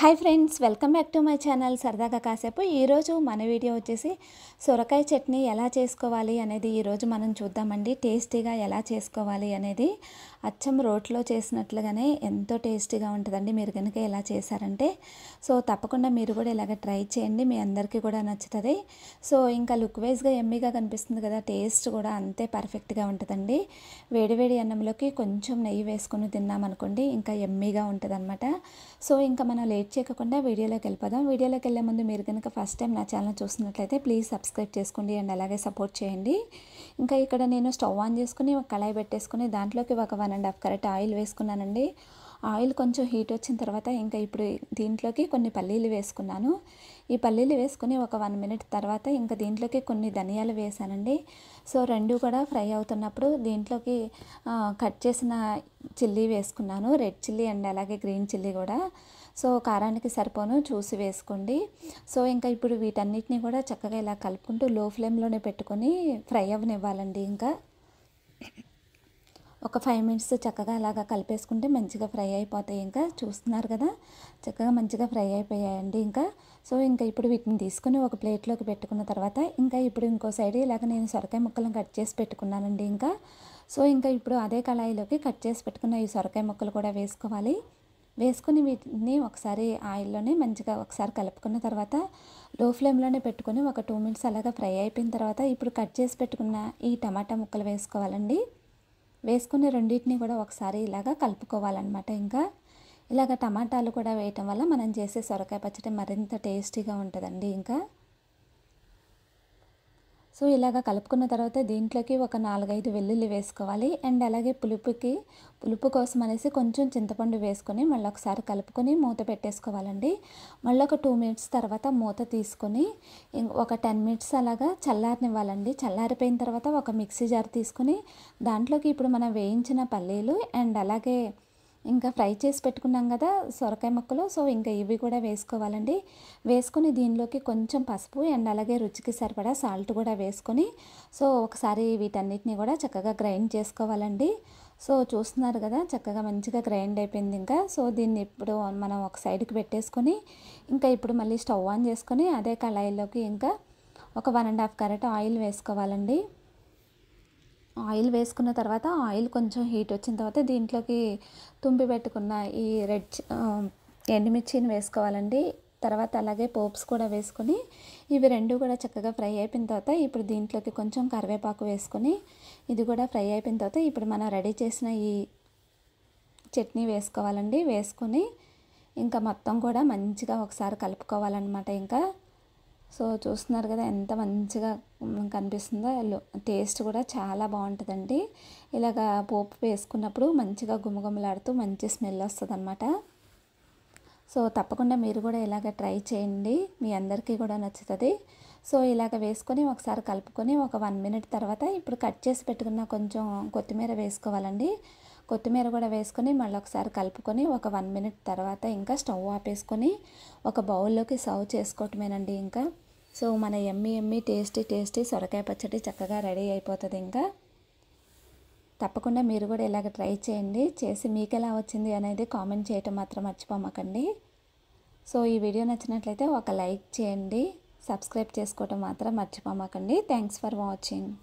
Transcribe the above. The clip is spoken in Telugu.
hi friends welcome back to my channel సరదాగా కాసేపు ఈరోజు మన వీడియో వచ్చేసి సొరకాయ చట్నీ ఎలా చేసుకోవాలి అనేది ఈరోజు మనం చూద్దామండి టేస్టీగా ఎలా చేసుకోవాలి అనేది అచ్చం రోట్లో చేసినట్లుగానే ఎంతో టేస్టీగా ఉంటుందండి మీరు కనుక ఎలా చేశారంటే సో తప్పకుండా మీరు కూడా ఇలాగ ట్రై చేయండి మీ అందరికీ కూడా నచ్చుతుంది సో ఇంకా లుక్ వైజ్గా ఎమ్మీగా కనిపిస్తుంది కదా టేస్ట్ కూడా అంతే పర్ఫెక్ట్గా ఉంటుందండి వేడివేడి అన్నంలోకి కొంచెం నెయ్యి వేసుకుని తిన్నామనుకోండి ఇంకా ఎమ్మీగా ఉంటుందన్నమాట సో ఇంకా మనం లేట్ లైక్ చేయకుండా వీడియోలోకి వెళ్ళిపోదాం వీడియోలోకి వెళ్ళే ముందు మీరు కనుక ఫస్ట్ టైం నా ఛానల్ చూస్తున్నట్లయితే ప్లీజ్ సబ్స్క్రైబ్ చేసుకోండి అండ్ అలాగే సపోర్ట్ చేయండి ఇంకా ఇక్కడ నేను స్టవ్ ఆన్ చేసుకుని కళాయి పెట్టేసుకుని దాంట్లోకి ఒక one and half correct oil వేసుకున్నానండి ఆయిల్ కొంచెం హీట్ వచ్చిన తర్వాత ఇంకా ఇప్పుడు దీంట్లోకి కొన్ని పల్లీలు వేసుకున్నాను ఈ పల్లీలు వేసుకుని ఒక వన్ మినిట్ తర్వాత ఇంకా దీంట్లోకి కొన్ని ధనియాలు వేసానండి సో రెండు కూడా ఫ్రై అవుతున్నప్పుడు దీంట్లోకి కట్ చేసిన చిల్లీ వేసుకున్నాను రెడ్ చిల్లీ అండ్ అలాగే గ్రీన్ చిల్లీ కూడా సో కారానికి సరిపోను చూసి వేసుకోండి సో ఇంకా ఇప్పుడు వీటన్నిటిని కూడా చక్కగా ఇలా కలుపుకుంటూ లో ఫ్లేమ్లోనే పెట్టుకొని ఫ్రై అవ్వనివ్వాలండి ఇంకా ఒక ఫైవ్ మినిట్స్ చక్కగా అలాగా కలిపేసుకుంటే మంచిగా ఫ్రై అయిపోతాయి ఇంకా చూస్తున్నారు కదా చక్కగా మంచిగా ఫ్రై అయిపోయాయండి ఇంకా సో ఇంకా ఇప్పుడు వీటిని తీసుకుని ఒక ప్లేట్లోకి పెట్టుకున్న తర్వాత ఇంకా ఇప్పుడు ఇంకో సైడ్ ఇలాగ నేను సొరకాయ ముక్కలను కట్ చేసి పెట్టుకున్నానండి ఇంకా సో ఇంకా ఇప్పుడు అదే కళాయిలోకి కట్ చేసి పెట్టుకున్న ఈ సొరకాయ ముక్కలు కూడా వేసుకోవాలి వేసుకుని వీటిని ఒకసారి ఆయిల్లోనే మంచిగా ఒకసారి కలుపుకున్న తర్వాత లో ఫ్లేమ్లోనే పెట్టుకొని ఒక టూ మినిట్స్ అలాగా ఫ్రై అయిపోయిన తర్వాత ఇప్పుడు కట్ చేసి పెట్టుకున్న ఈ టమాటా ముక్కలు వేసుకోవాలండి వేసుకున్న రెండింటిని కూడా ఒకసారి ఇలాగా కలుపుకోవాలన్నమాట ఇంకా ఇలాగ టమాటాలు కూడా వేయటం వల్ల మనం చేసే సొరకాయ పచ్చడి మరింత టేస్టీగా ఉంటుందండి ఇంకా సో ఇలాగ కలుపుకున్న తర్వాత దీంట్లోకి ఒక నాలుగైదు వెల్లుల్లి వేసుకోవాలి అండ్ అలాగే పులుపుకి పులుపు కోసం అనేసి కొంచెం చింతపండు వేసుకొని మళ్ళీ ఒకసారి కలుపుకొని మూత పెట్టేసుకోవాలండి మళ్ళీ ఒక టూ మినిట్స్ తర్వాత మూత తీసుకొని ఒక టెన్ మినిట్స్ అలాగా చల్లారనివ్వాలండి చల్లారిపోయిన తర్వాత ఒక మిక్సీ జార్ తీసుకొని దాంట్లోకి ఇప్పుడు మనం వేయించిన పల్లీలు అండ్ అలాగే ఇంకా ఫ్రై చేసి పెట్టుకున్నాం కదా సొరకాయ ముక్కలు సో ఇంకా ఇవి కూడా వేసుకోవాలండి వేసుకొని దీనిలోకి కొంచెం పసుపు అండ్ అలాగే రుచికి సరిపడా సాల్ట్ కూడా వేసుకొని సో ఒకసారి వీటన్నిటిని కూడా చక్కగా గ్రైండ్ చేసుకోవాలండి సో చూస్తున్నారు కదా చక్కగా మంచిగా గ్రైండ్ అయిపోయింది ఇంకా సో దీన్ని ఇప్పుడు మనం ఒక సైడ్కి పెట్టేసుకొని ఇంకా ఇప్పుడు మళ్ళీ స్టవ్ ఆన్ చేసుకొని అదే కళాయిలోకి ఇంకా ఒక one and half carrot oil వేసుకోవాలండి ఆయిల్ వేసుకున్న తర్వాత ఆయిల్ కొంచెం హీట్ వచ్చిన తర్వాత దీంట్లోకి తుంపి పెట్టుకున్న ఈ రెడ్ ఎండుమిర్చిని వేసుకోవాలండి తర్వాత అలాగే పోప్స్ కూడా వేసుకొని ఇవి రెండు కూడా చక్కగా ఫ్రై అయిపోయిన తర్వాత ఇప్పుడు దీంట్లోకి కొంచెం కరివేపాకు వేసుకొని ఇది కూడా ఫ్రై అయిపోయిన తర్వాత ఇప్పుడు మనం రెడీ చేసిన ఈ చట్నీ వేసుకోవాలండి వేసుకొని ఇంకా మొత్తం కూడా మంచిగా ఒకసారి కలుపుకోవాలన్నమాట ఇంకా సో చూస్తున్నారు కదా ఎంత మంచిగా కనిపిస్తుందో టేస్ట్ కూడా చాలా బాగుంటుందండి ఇలాగ పోపు వేసుకున్నప్పుడు మంచిగా గుమగుమలాడుతూ మంచి స్మెల్ వస్తుంది అనమాట సో తప్పకుండా మీరు కూడా ఇలాగ ట్రై చేయండి మీ అందరికీ కూడా నచ్చుతుంది సో ఇలాగ వేసుకొని ఒకసారి కలుపుకొని ఒక వన్ మినిట్ తర్వాత ఇప్పుడు కట్ చేసి పెట్టుకున్న కొంచెం కొత్తిమీర వేసుకోవాలండి కొత్తిమీర కూడా వేసుకొని మళ్ళీ ఒకసారి కలుపుకొని ఒక వన్ మినిట్ తర్వాత ఇంకా స్టవ్ ఆపేసుకొని ఒక బౌల్లోకి సర్వ్ చేసుకోవటమేనండి ఇంకా సో మన ఎమ్మి ఎమ్మి టేస్టీ టేస్టీ సొరకాయ పచ్చడి చక్కగా రెడీ అయిపోతుంది ఇంకా తప్పకుండా మీరు కూడా ఇలాగ ట్రై చేయండి చేసి మీకు ఎలా వచ్చింది అనేది కామెంట్ చేయటం మాత్రం మర్చిపోమకండి సో ఈ వీడియో నచ్చినట్లయితే ఒక లైక్ చేయండి సబ్స్క్రైబ్ చేసుకోవటం మాత్రం మర్చిపోమాకండి థ్యాంక్స్ ఫర్ వాచింగ్